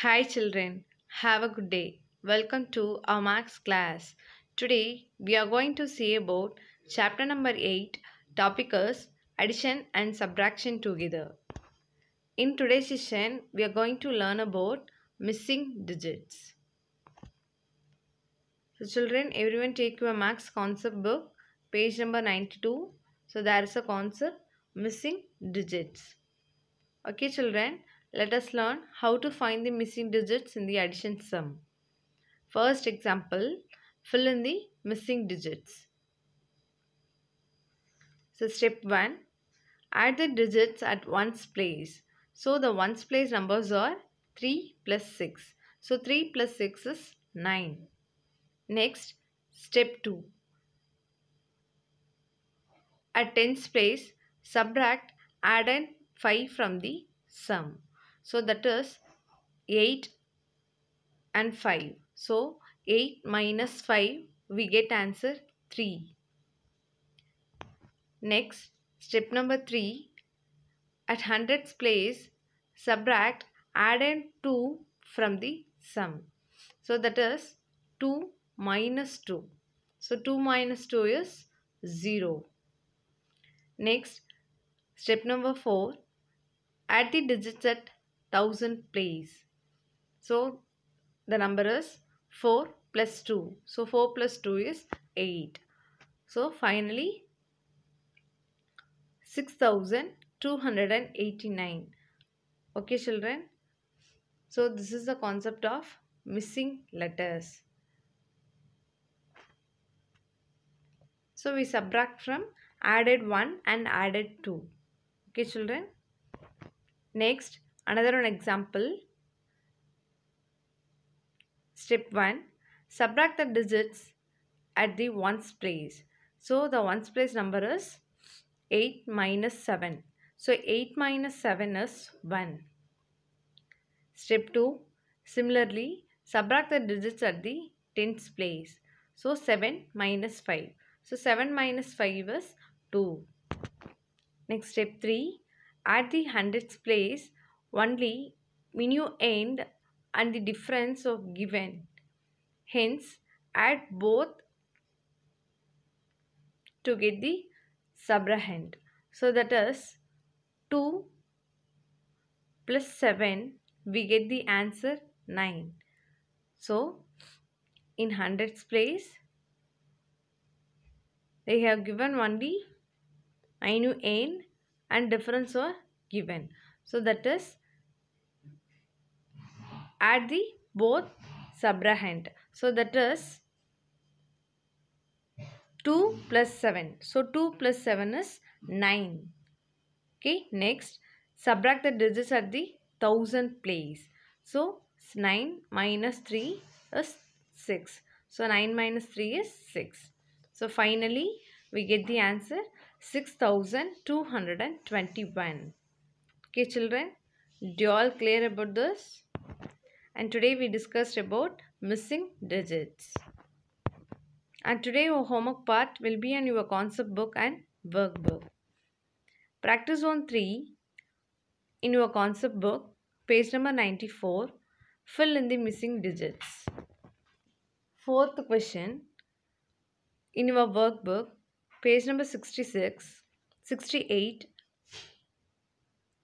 Hi children, have a good day. Welcome to our Max class. Today we are going to see about chapter number 8 topics addition and subtraction together. In today's session we are going to learn about missing digits. So children everyone take your Max concept book page number 92. So there is a concept missing digits. Okay children let us learn how to find the missing digits in the addition sum. First example, fill in the missing digits. So step 1, add the digits at ones place. So the ones place numbers are 3 plus 6. So 3 plus 6 is 9. Next, step 2. At tens place, subtract add and 5 from the sum. So that is 8 and 5. So 8 minus 5 we get answer 3. Next step number 3 at hundreds place subtract add in 2 from the sum. So that is 2 minus 2. So 2 minus 2 is 0. Next step number 4 add the digits at thousand place. So the number is 4 plus 2. So 4 plus 2 is 8. So finally 6289. Okay children. So this is the concept of missing letters. So we subtract from added 1 and added 2. Okay children. Next Another one example. Step 1. Subtract the digits at the ones place. So the ones place number is 8 minus 7. So 8 minus 7 is 1. Step 2. Similarly, subtract the digits at the tens place. So 7 minus 5. So 7 minus 5 is 2. Next step 3. At the hundreds place, only end and the difference of given. Hence, add both to get the subrahend. So that is 2 plus 7 we get the answer 9. So in hundreds place they have given only I know n and difference were given. So that is at the both subrahend. So that is 2 plus 7. So 2 plus 7 is 9. Okay, next subtract the digits at the thousand place. So 9 minus 3 is 6. So 9 minus 3 is 6. So finally we get the answer 6221. Okay children, do you all clear about this? And today we discussed about missing digits. And today your homework part will be on your concept book and workbook. Practice on 3 in your concept book, page number 94, fill in the missing digits. Fourth question, in your workbook, page number 66, 68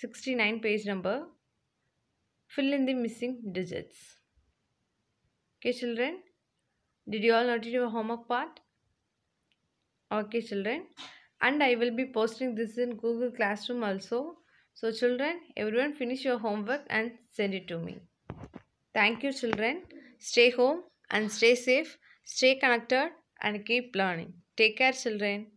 69 page number fill in the missing digits okay children did you all notice your homework part okay children and I will be posting this in Google Classroom also so children everyone finish your homework and send it to me thank you children stay home and stay safe stay connected and keep learning take care children